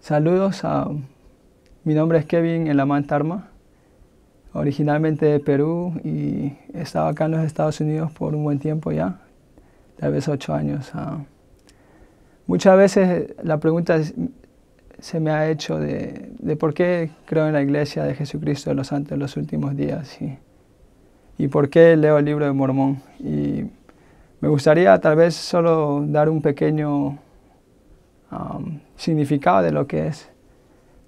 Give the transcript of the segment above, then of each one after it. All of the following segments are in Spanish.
Saludos a... Mi nombre es Kevin la Arma, originalmente de Perú y he estado acá en los Estados Unidos por un buen tiempo ya, tal vez ocho años. Ah, muchas veces la pregunta se me ha hecho de, por qué creo en la iglesia de Jesucristo de los Santos en los últimos días y por qué leo el libro de Mormón. Y me gustaría tal vez solo dar un pequeño Um, significado de lo que es.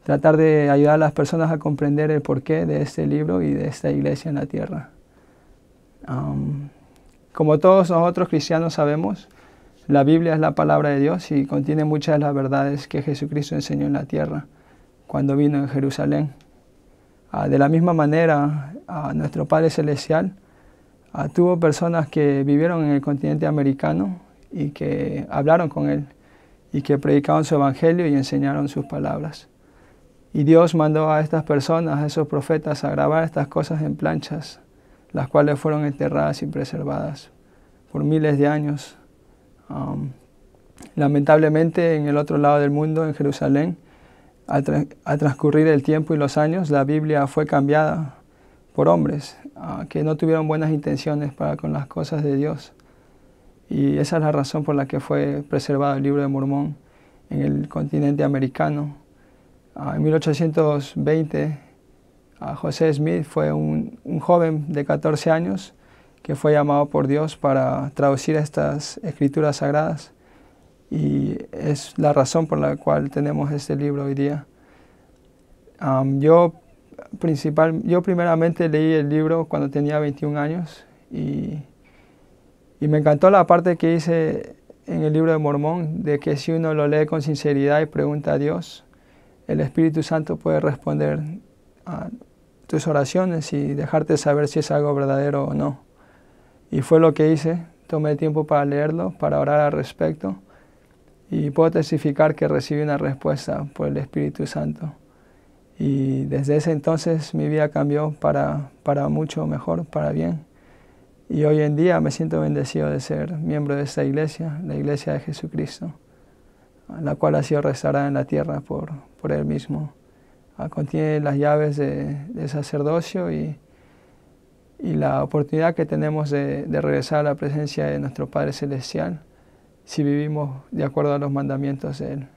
Tratar de ayudar a las personas a comprender el porqué de este libro y de esta iglesia en la tierra. Um, como todos nosotros cristianos sabemos, la Biblia es la palabra de Dios y contiene muchas de las verdades que Jesucristo enseñó en la tierra cuando vino en Jerusalén. Ah, de la misma manera, ah, nuestro Padre Celestial ah, tuvo personas que vivieron en el continente americano y que hablaron con Él y que predicaron su evangelio y enseñaron sus palabras. Y Dios mandó a estas personas, a esos profetas, a grabar estas cosas en planchas, las cuales fueron enterradas y preservadas por miles de años. Um, lamentablemente, en el otro lado del mundo, en Jerusalén, al, transcurrir el tiempo y los años, la Biblia fue cambiada por hombres uh, que no tuvieron buenas intenciones para con las cosas de Dios. Y esa es la razón por la que fue preservado el libro de Mormón en el continente americano. Ah, en 1820, ah, José Smith fue un, joven de 14 años que fue llamado por Dios para traducir estas escrituras sagradas y es la razón por la cual tenemos este libro hoy día. yo, principal, yo primeramente leí el libro cuando tenía 21 años y y me encantó la parte que hice en el libro de Mormón, de que si uno lo lee con sinceridad y pregunta a Dios, el Espíritu Santo puede responder a tus oraciones y dejarte saber si es algo verdadero o no. Y fue lo que hice, tomé tiempo para leerlo, para orar al respecto, y puedo testificar que recibí una respuesta por el Espíritu Santo. Y desde ese entonces mi vida cambió para, para mucho mejor, para bien. Y hoy en día me siento bendecido de ser miembro de esta iglesia, la iglesia de Jesucristo, la cual ha sido restaurada en la tierra por, por Él mismo. Ah, contiene las llaves de, sacerdocio y, la oportunidad que tenemos de regresar a la presencia de nuestro Padre Celestial si vivimos de acuerdo a los mandamientos de Él.